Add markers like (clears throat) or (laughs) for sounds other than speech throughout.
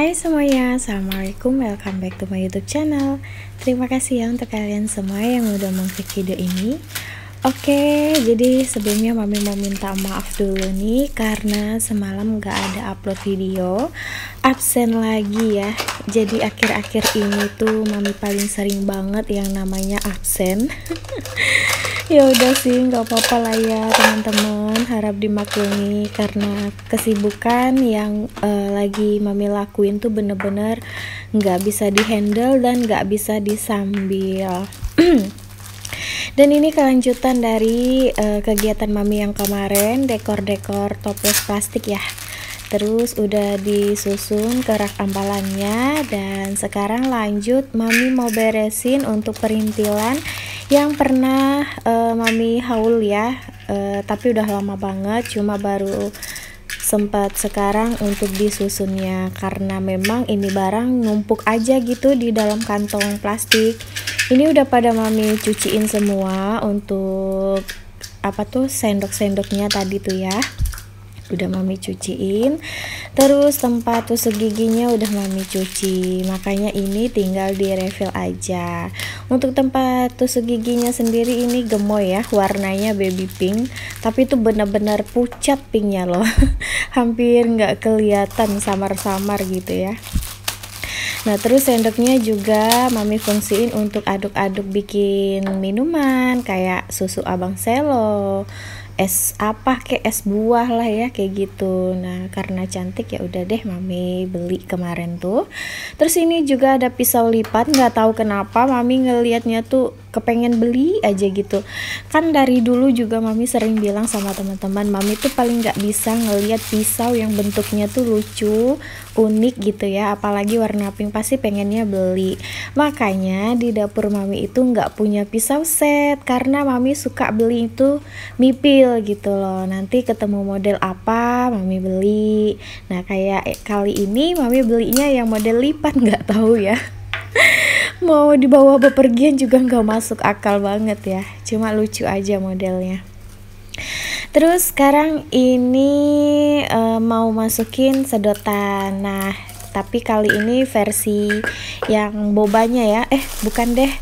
Hai semuanya, Assalamualaikum, welcome back to my youtube channel Terima kasih ya untuk kalian semua yang udah mengklik video ini Oke, jadi sebelumnya Mami mau minta maaf dulu nih Karena semalam gak ada upload video Absen lagi ya Jadi akhir-akhir ini tuh Mami paling sering banget yang namanya absen (laughs) ya udah sih nggak apa-apa lah ya teman-teman harap dimaklumi karena kesibukan yang uh, lagi mami lakuin tuh bener-bener nggak -bener bisa dihandle dan nggak bisa disambil (clears throat) dan ini kelanjutan dari uh, kegiatan mami yang kemarin dekor-dekor toples plastik ya terus udah disusun ke rak ampalannya dan sekarang lanjut mami mau beresin untuk perintilan yang pernah uh, mami haul ya uh, tapi udah lama banget cuma baru sempat sekarang untuk disusunnya karena memang ini barang numpuk aja gitu di dalam kantong plastik ini udah pada mami cuciin semua untuk apa tuh sendok-sendoknya tadi tuh ya udah mami cuciin terus tempat tusuk giginya udah mami cuci makanya ini tinggal di refill aja untuk tempat tusuk giginya sendiri ini gemoy ya warnanya baby pink tapi itu benar-benar pucat pinknya loh (laughs) hampir nggak kelihatan samar-samar gitu ya Nah terus sendoknya juga mami fungsiin untuk aduk-aduk bikin minuman kayak susu abang selo, es apa kayak es buah lah ya kayak gitu nah karena cantik ya udah deh mami beli kemarin tuh terus ini juga ada pisau lipat nggak tahu kenapa mami ngelihatnya tuh kepengen beli aja gitu kan dari dulu juga mami sering bilang sama teman-teman mami tuh paling nggak bisa ngelihat pisau yang bentuknya tuh lucu unik gitu ya apalagi warna pink pasti pengennya beli makanya di dapur mami itu nggak punya pisau set karena mami suka beli itu mipil gitu loh nanti ketemu model apa mami beli nah kayak eh, kali ini mami belinya yang model lipat (laughs) nggak tahu ya mau dibawa bepergian juga nggak masuk akal banget ya cuma lucu aja modelnya terus sekarang ini uh, mau masukin sedotan nah tapi kali ini versi yang bobanya ya eh bukan deh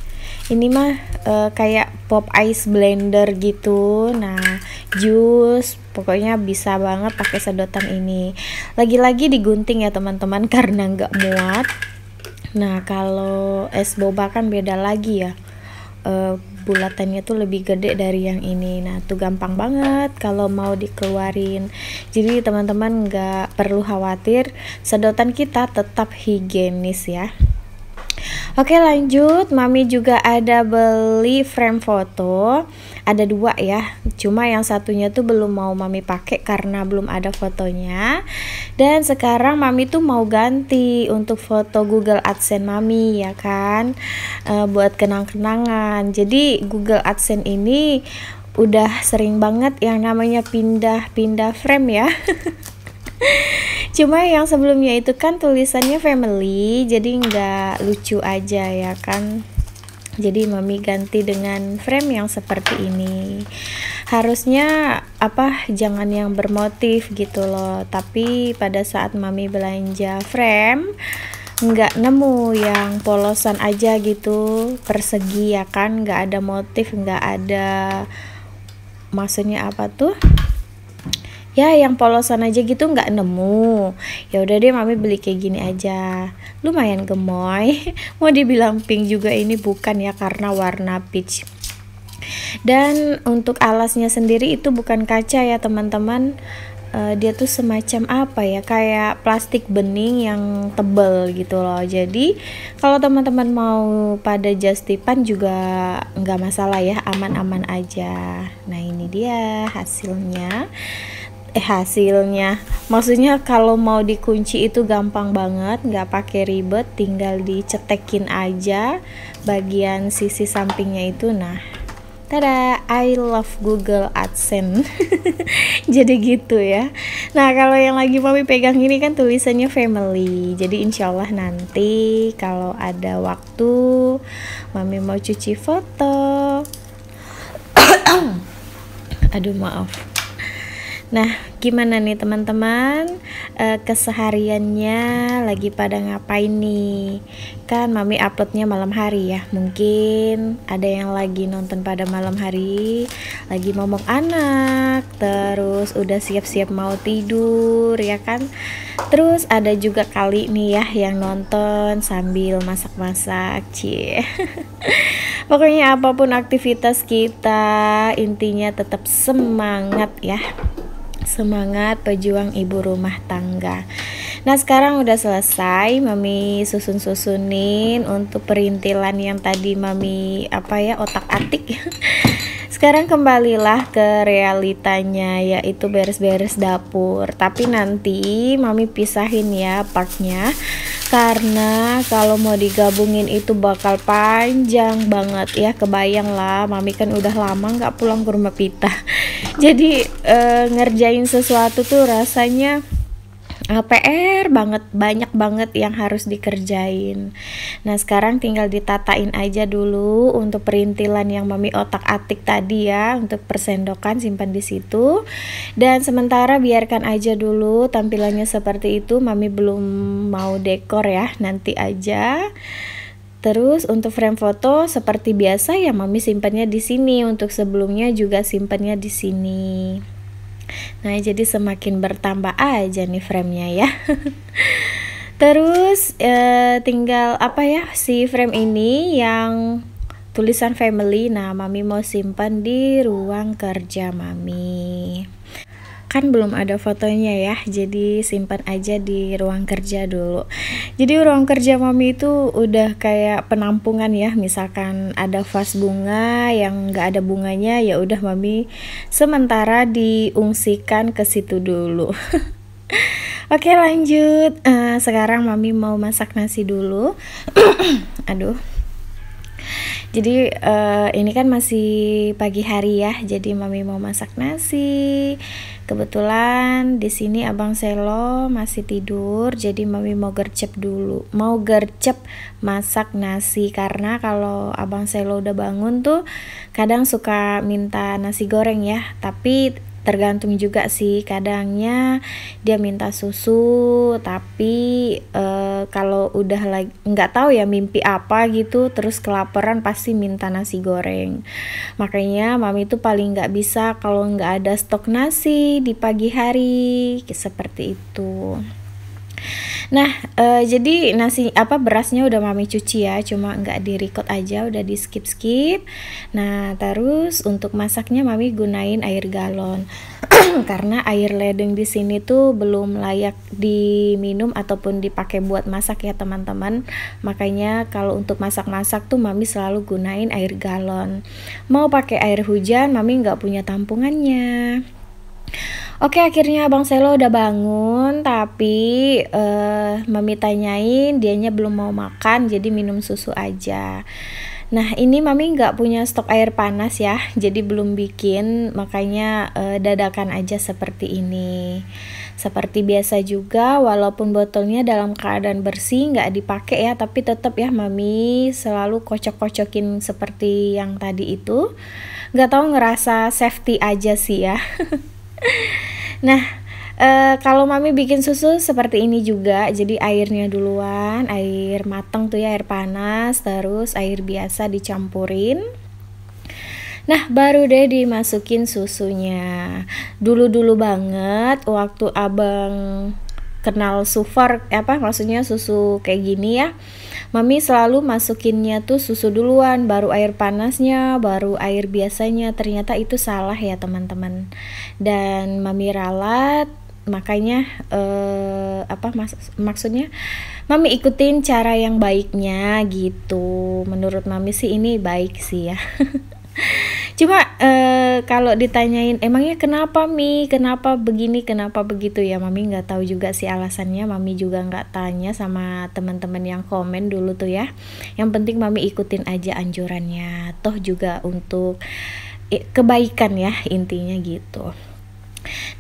ini mah e, kayak pop ice blender gitu nah jus pokoknya bisa banget pakai sedotan ini lagi-lagi digunting ya teman-teman (laughs) karena nggak muat Nah, kalau es boba kan beda lagi ya. E, bulatannya tuh lebih gede dari yang ini. Nah, tuh gampang banget kalau mau dikeluarin. Jadi, teman-teman nggak perlu khawatir, sedotan kita tetap higienis ya. Oke lanjut, mami juga ada beli frame foto, ada dua ya. Cuma yang satunya tuh belum mau mami pakai karena belum ada fotonya. Dan sekarang mami tuh mau ganti untuk foto Google AdSense mami ya kan, e, buat kenang-kenangan. Jadi Google AdSense ini udah sering banget yang namanya pindah-pindah frame ya. (laughs) (laughs) cuma yang sebelumnya itu kan tulisannya family jadi nggak lucu aja ya kan jadi mami ganti dengan frame yang seperti ini harusnya apa jangan yang bermotif gitu loh tapi pada saat mami belanja frame nggak nemu yang polosan aja gitu persegi ya kan nggak ada motif nggak ada maksudnya apa tuh ya yang polosan aja gitu nggak nemu ya udah deh mami beli kayak gini aja lumayan gemoy (laughs) mau dibilang pink juga ini bukan ya karena warna peach dan untuk alasnya sendiri itu bukan kaca ya teman-teman uh, dia tuh semacam apa ya kayak plastik bening yang tebel gitu loh jadi kalau teman-teman mau pada justipan juga nggak masalah ya aman-aman aja nah ini dia hasilnya Eh, hasilnya maksudnya kalau mau dikunci itu gampang banget nggak pakai ribet tinggal dicetekin aja bagian sisi sampingnya itu nah Tada, I love Google AdSense. (laughs) Jadi gitu ya. Nah, kalau yang lagi Mami pegang ini kan tulisannya family. Jadi insya Allah nanti kalau ada waktu Mami mau cuci foto. (coughs) Aduh, maaf Nah, gimana nih teman-teman? E, kesehariannya lagi pada ngapain nih? Kan mami uploadnya malam hari ya. Mungkin ada yang lagi nonton pada malam hari, lagi momok anak, terus udah siap-siap mau tidur ya kan? Terus ada juga kali nih ya yang nonton sambil masak-masak, cie. (laughs) Pokoknya apapun aktivitas kita, intinya tetap semangat ya semangat pejuang ibu rumah tangga. Nah sekarang udah selesai Mami susun-susunin untuk perintilan yang tadi Mami apa ya otak-atik (laughs) Sekarang kembalilah ke realitanya yaitu beres-beres dapur. Tapi nanti mami pisahin ya partnya karena kalau mau digabungin itu bakal panjang banget ya kebayang lah mami kan udah lama nggak pulang ke rumah pita (laughs) jadi e, ngerjain sesuatu tuh rasanya PR banget, banyak banget yang harus dikerjain. Nah, sekarang tinggal ditatain aja dulu untuk perintilan yang mami otak-atik tadi ya, untuk persendokan simpan di situ. Dan sementara biarkan aja dulu tampilannya seperti itu, mami belum mau dekor ya, nanti aja. Terus untuk frame foto seperti biasa ya mami simpannya di sini untuk sebelumnya juga simpannya di sini. Nah jadi semakin bertambah aja nih framenya ya (laughs) Terus eh, tinggal apa ya si frame ini yang tulisan family Nah mami mau simpan di ruang kerja mami kan belum ada fotonya ya jadi simpan aja di ruang kerja dulu jadi ruang kerja mami itu udah kayak penampungan ya misalkan ada vas bunga yang nggak ada bunganya ya udah mami sementara diungsikan ke situ dulu (laughs) Oke lanjut, uh, sekarang mami mau masak nasi dulu. (clears throat) Aduh, jadi uh, ini kan masih pagi hari ya, jadi mami mau masak nasi. Kebetulan di sini abang Selo masih tidur, jadi mami mau gercep dulu. Mau gercep masak nasi karena kalau abang Selo udah bangun tuh kadang suka minta nasi goreng ya, tapi tergantung juga sih kadangnya dia minta susu tapi e, kalau udah lagi nggak tahu ya mimpi apa gitu terus kelaparan pasti minta nasi goreng makanya mami itu paling nggak bisa kalau nggak ada stok nasi di pagi hari seperti itu Nah, uh, jadi nasi apa berasnya udah mami cuci ya, cuma nggak di record aja, udah di skip skip. Nah, terus untuk masaknya mami gunain air galon (clears throat) karena air ledeng di sini tuh belum layak diminum ataupun dipakai buat masak ya teman-teman. Makanya kalau untuk masak-masak tuh mami selalu gunain air galon. Mau pakai air hujan, mami nggak punya tampungannya. Oke akhirnya Abang Selo udah bangun tapi uh, Mami tanyain dianya belum mau makan jadi minum susu aja. Nah ini Mami nggak punya stok air panas ya jadi belum bikin makanya uh, dadakan aja seperti ini. Seperti biasa juga walaupun botolnya dalam keadaan bersih nggak dipakai ya tapi tetap ya Mami selalu kocok-kocokin seperti yang tadi itu. Gak tahu ngerasa safety aja sih ya. (laughs) (laughs) nah e, kalau mami bikin susu seperti ini juga jadi airnya duluan air mateng tuh ya air panas terus air biasa dicampurin Nah, baru deh dimasukin susunya. Dulu-dulu banget waktu Abang kenal sufor eh, apa maksudnya susu kayak gini ya. Mami selalu masukinnya tuh susu duluan, baru air panasnya, baru air biasanya. Ternyata itu salah ya teman-teman. Dan mami ralat makanya eh, apa mas maksudnya mami ikutin cara yang baiknya gitu menurut mami sih ini baik sih ya (laughs) cuma eh, kalau ditanyain emangnya kenapa mi kenapa begini kenapa begitu ya mami nggak tahu juga sih alasannya mami juga nggak tanya sama teman-teman yang komen dulu tuh ya yang penting mami ikutin aja anjurannya toh juga untuk eh, kebaikan ya intinya gitu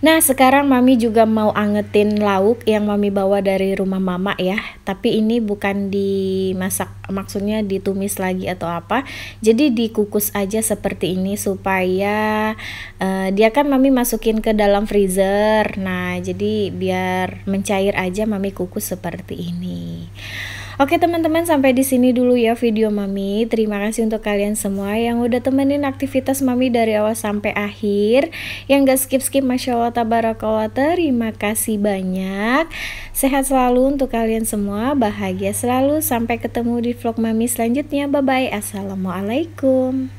Nah, sekarang Mami juga mau angetin lauk yang Mami bawa dari rumah Mama ya. Tapi ini bukan dimasak, maksudnya ditumis lagi atau apa. Jadi dikukus aja seperti ini supaya uh, dia kan Mami masukin ke dalam freezer. Nah, jadi biar mencair aja Mami kukus seperti ini. Oke teman-teman sampai di sini dulu ya video Mami. Terima kasih untuk kalian semua yang udah temenin aktivitas Mami dari awal sampai akhir. Yang gak skip-skip Masya Allah Tabarakallah terima kasih banyak. Sehat selalu untuk kalian semua, bahagia selalu. Sampai ketemu di vlog Mami selanjutnya. Bye-bye. Assalamualaikum.